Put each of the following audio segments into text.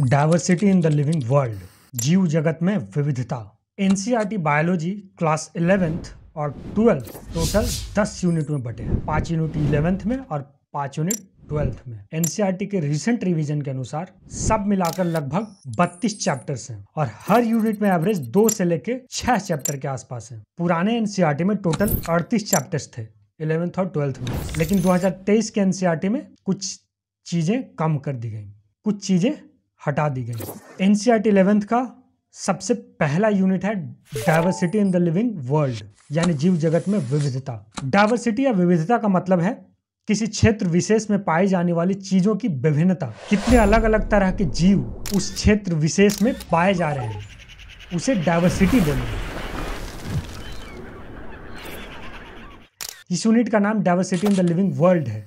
diversity in the living world जीव जगत में विविधता एनसीआर बायोलॉजी क्लास इलेवेंथ और ट्वेल्थ टोटल दस यूनिट में बटे हैं पांच यूनिट इलेवेंथ में और पांच यूनिट ट्वेल्थ में एनसीआरटी के रिसेंट रिवीजन के अनुसार सब मिलाकर लगभग 32 चैप्टर्स हैं और हर यूनिट में एवरेज दो से लेके छह चैप्टर के आसपास हैं पुराने एनसीआरटी में टोटल 38 चैप्टर्स थे इलेवेंथ और ट्वेल्थ में लेकिन 2023 के एनसीआरटी में कुछ चीजें कम कर दी गई कुछ चीजें हटा दी गई N C R T eleventh का सबसे पहला यूनिट है diversity in the living world यानी जीव जगत में विविधता डायवर्सिटी या विविधता का मतलब है किसी क्षेत्र विशेष में पाई जाने वाली चीजों की विभिन्नता कितने अलग अलग तरह के जीव उस क्षेत्र विशेष में पाए जा रहे हैं उसे डाइवर्सिटी बोलेंगे इस यूनिट का नाम diversity in the living world है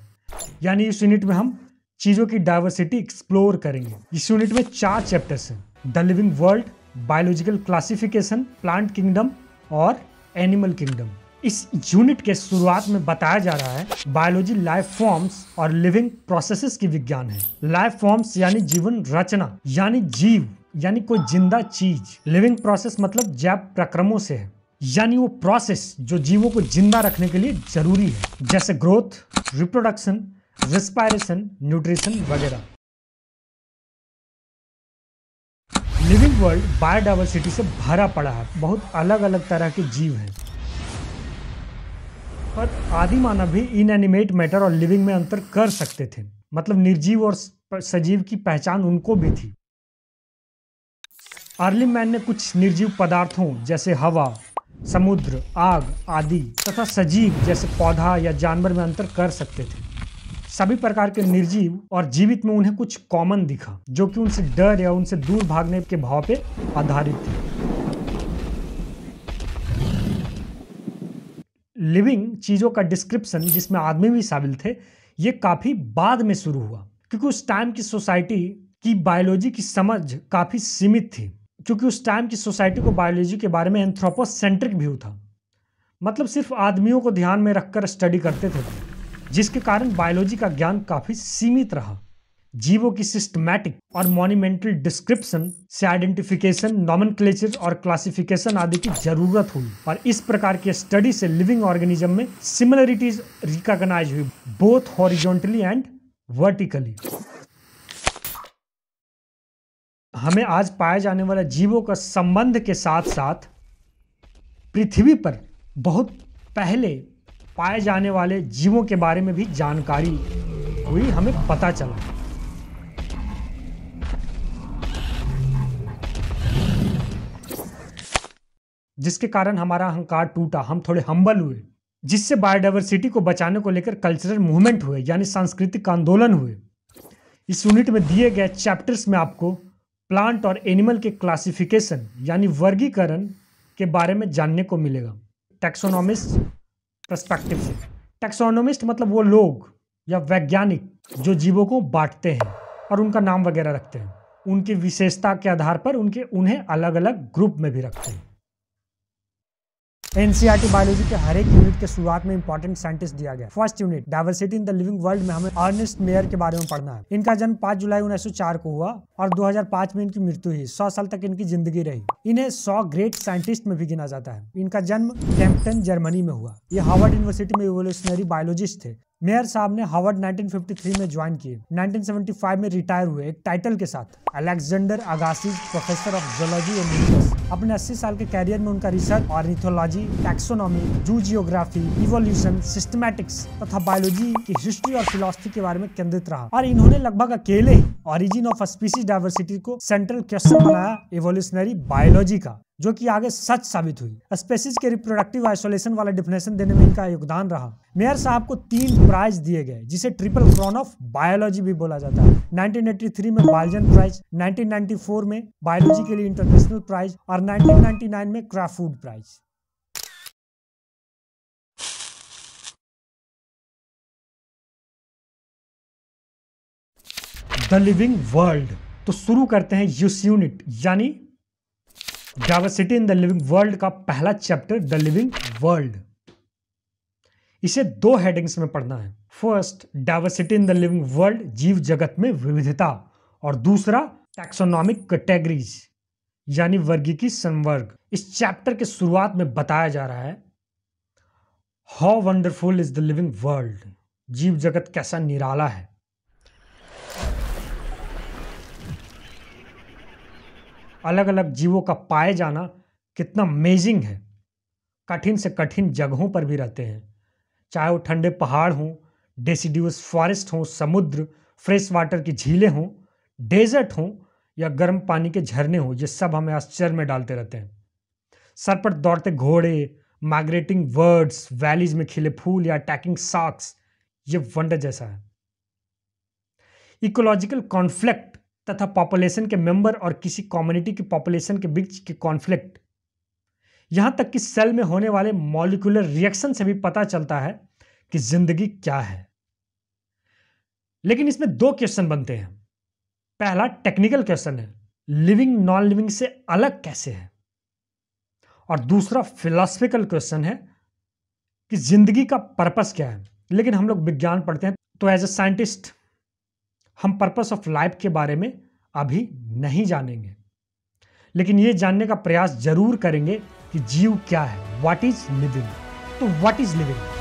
यानी इस यूनिट में हम चीज़ों की डाइवर्सिटी एक्सप्लोर करेंगे इस यूनिट में चार चैप्टर्स हैं the living world biological classification plant kingdom और एनिमल किंगडम इस यूनिट के शुरुआत में बताया जा रहा है बायोलॉजी लाइफ फॉर्म्स और लिविंग प्रोसेसेस की विज्ञान है लाइफ फॉर्म्स यानी जीवन रचना यानी जीव यानी कोई जिंदा चीज लिविंग प्रोसेस मतलब जैव प्रक्रमों से है यानी वो प्रोसेस जो जीवों को जिंदा रखने के लिए जरूरी है जैसे ग्रोथ रिप्रोडक्शन रेस्पायरेशन न्यूट्रिशन वगैरह लिविंग वर्ल्ड बायोडाइवर्सिटी से भरा पड़ा है बहुत अलग अलग तरह के जीव हैं पर आदि मानव भी इनएनिमेट मैटर और लिविंग में अंतर कर सकते थे मतलब निर्जीव और सजीव की पहचान उनको भी थी अर्ली मैन ने कुछ निर्जीव पदार्थों जैसे हवा समुद्र आग आदि तथा सजीव जैसे पौधा या जानवर में अंतर कर सकते थे सभी प्रकार के निर्जीव और जीवित में उन्हें कुछ कॉमन दिखा जो कि उनसे डर या उनसे दूर भागने के भाव पे आधारित थे लिविंग चीज़ों का डिस्क्रिप्शन जिसमें आदमी भी शामिल थे ये काफ़ी बाद में शुरू हुआ क्योंकि उस टाइम की सोसाइटी की बायोलॉजी की समझ काफ़ी सीमित थी क्योंकि उस टाइम की सोसाइटी को बायोलॉजी के बारे में एंथ्रोपोसेंट्रिक व्यू था मतलब सिर्फ आदमियों को ध्यान में रखकर स्टडी करते थे जिसके कारण बायोलॉजी का ज्ञान काफ़ी सीमित रहा जीवों की सिस्टमैटिक और मॉन्यूमेंटल डिस्क्रिप्शन से आइडेंटिफिकेशन नॉमन और क्लासिफिकेशन आदि की जरूरत हुई और इस प्रकार की स्टडी से लिविंग ऑर्गेनिज्म में सिमिलरिटीज रिकॉग्नाइज हुई बोथ हॉरिजॉन्टली एंड वर्टिकली हमें आज पाए जाने वाला जीवों का संबंध के साथ साथ पृथ्वी पर बहुत पहले पाए जाने वाले जीवों के बारे में भी जानकारी हुई हमें पता चला जिसके कारण हमारा अहंकार टूटा हम थोड़े हम्बल हुए जिससे बायोडाइवर्सिटी को बचाने को लेकर कल्चरल मूवमेंट हुए यानी सांस्कृतिक आंदोलन हुए इस यूनिट में दिए गए चैप्टर्स में आपको प्लांट और एनिमल के क्लासिफिकेशन यानी वर्गीकरण के बारे में जानने को मिलेगा टैक्सोनॉमिस्ट परस्पेक्टिव से टेक्सोनोमिस्ट मतलब वो लोग या वैज्ञानिक जो जीवों को बांटते हैं और उनका नाम वगैरह रखते हैं उनकी विशेषता के आधार पर उनके उन्हें अलग अलग ग्रुप में भी रखते हैं टी बायोलॉजी के हर एक यूनिट के शुरुआत में इंपॉर्टेंट साइंटिस्ट दिया गया first unit diversity in the living world में हमें अर्निस्ट मेयर के बारे में पढ़ना है इनका जन्म 5 जुलाई 1904 को हुआ और 2005 में इनकी मृत्यु हुई 100 साल तक इनकी जिंदगी रही इन्हें 100 ग्रेट साइंटिस्ट में भी गिना जाता है इनका जन्म कैम्पटन जर्मनी में हुआ ये हार्वर्ड यूनिवर्सिटी में इवोल्यूशनरी बायोलॉजिस्ट थे मेयर साहब ने हार्वर्ड 1953 में ज्वाइन किए 1975 में रिटायर हुए एक टाइटल के साथ Alexander Agassiz professor of zoology and research अपने 80 साल के कैरियर में उनका research ornithology taxonomy zoogeography evolution systematics तथा बायोलॉजी की हिस्ट्री और फिलोसफी के बारे में केंद्रित रहा और इन्होंने लगभग अकेले ही ऑरिजिन ऑफ स्पीसीज डाइवर्सिटी को सेंट्रल क्वेश्चन बनाया इवोल्यूशनरी बायोलॉजी का जो कि आगे सच साबित हुई स्पेसिस के रिप्रोडक्टिव आइसोलेशन वाला डिफिनेशन देने में इनका योगदान रहा मेयर साहब को तीन प्राइज दिए गए जिसे ट्रिपल क्रॉन ऑफ बायोलॉजी भी बोला जाता है 1983 में बालजन प्राइज 1994 में बायोलॉजी के लिए इंटरनेशनल प्राइज और 1999 में Crafoord prize the living world तो शुरू करते हैं यूस यूनिट यानी diversity in the living world का पहला चैप्टर द लिविंग वर्ल्ड इसे दो हेडिंग्स में पढ़ना है first diversity in the living world जीव जगत में विविधता और दूसरा टैक्सोनॉमिक कैटेगरीज यानी वर्गी की संवर्ग इस चैप्टर के शुरुआत में बताया जा रहा है how wonderful is the living world जीव जगत कैसा निराला है अलग अलग जीवों का पाए जाना कितना अमेजिंग है कठिन से कठिन जगहों पर भी रहते हैं चाहे वो ठंडे पहाड़ हों डेसिड्यूस फॉरेस्ट हों समुद्र फ्रेश वाटर की झीलें हों डेजर्ट हों या गर्म पानी के झरने हों ये सब हमें आश्चर्य में डालते रहते हैं सर पर दौड़ते घोड़े माइग्रेटिंग वर्ड्स वैलीज में खिले फूल या अटैकिंग साक्स ये वंडर जैसा है इकोलॉजिकल कॉन्फ्लिक्ट तथा पॉपुलेशन के मेंबर और किसी कम्युनिटी की पॉपुलेशन के बीच के कॉन्फ्लिक्ट यहां तक कि सेल में होने वाले मॉलिकुलर रिएक्शन से भी पता चलता है कि जिंदगी क्या है लेकिन इसमें दो क्वेश्चन बनते हैं पहला टेक्निकल क्वेश्चन है लिविंग नॉन लिविंग से अलग कैसे है और दूसरा फिलोसफिकल क्वेश्चन है कि जिंदगी का पर्पस क्या है लेकिन हम लोग विज्ञान पढ़ते हैं तो एज ए साइंटिस्ट हम पर्पस ऑफ लाइफ के बारे में अभी नहीं जानेंगे लेकिन ये जानने का प्रयास जरूर करेंगे कि जीव क्या है व्हाट इज लिविंग तो व्हाट इज लिविंग